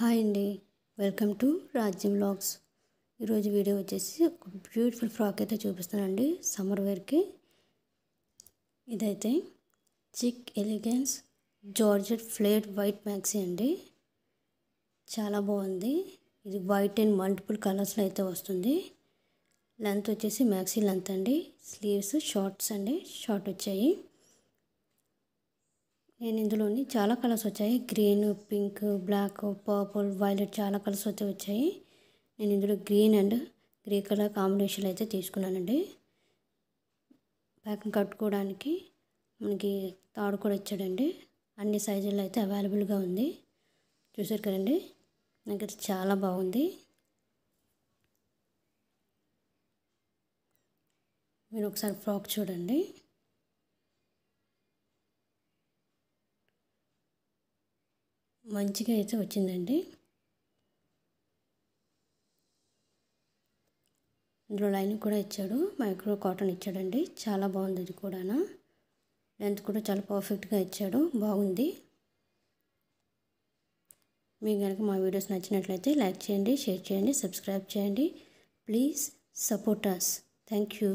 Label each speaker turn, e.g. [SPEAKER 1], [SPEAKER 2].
[SPEAKER 1] hi అండి welcome to Rajyam blogs ఈరోజు video వచ్చేసి ఒక బ్యూటిఫుల్ ఫ్రాక్ అయితే చూపిస్తానండి సమ్మర్ వేర్కి ఇదైతే chic elegance georgette flat white maxi అండి చాలా బాగుంది ఇది వైట్ అండ్ మల్టిపుల్ కలర్స్లో అయితే వస్తుంది లెంత్ వచ్చేసి మ్యాక్సీ లెంత్ అండి స్లీవ్స్ షార్ట్స్ అండి షార్ట్ వచ్చాయి నేను ఇందులోని చాలా కలర్స్ వచ్చాయి green pink black purple violet చాలా కలర్స్ అయితే వచ్చాయి నేను ఇందులో green and grey colour combination అయితే తీసుకున్నానండి ప్యాకింగ్ కట్టుకోవడానికి మనకి తాడు కూడా ఇచ్చాడండి అన్ని సైజుల్లో అయితే అవైలబుల్గా ఉంది చూసారు కదండి నాకు చాలా బాగుంది మీరు ఒకసారి ఫ్రాక్ చూడండి మంచిగా అయితే వచ్చిందండి ఇందులో లైనింగ్ కూడా ఇచ్చాడు మైక్రో కాటన్ ఇచ్చాడండి చాలా బాగుంది ఇది కూడా లెంత్ కూడా చాలా పర్ఫెక్ట్గా ఇచ్చాడు బాగుంది మీకు కనుక మా వీడియోస్ నచ్చినట్లయితే లైక్ చేయండి షేర్ చేయండి సబ్స్క్రైబ్ చేయండి please support us thank you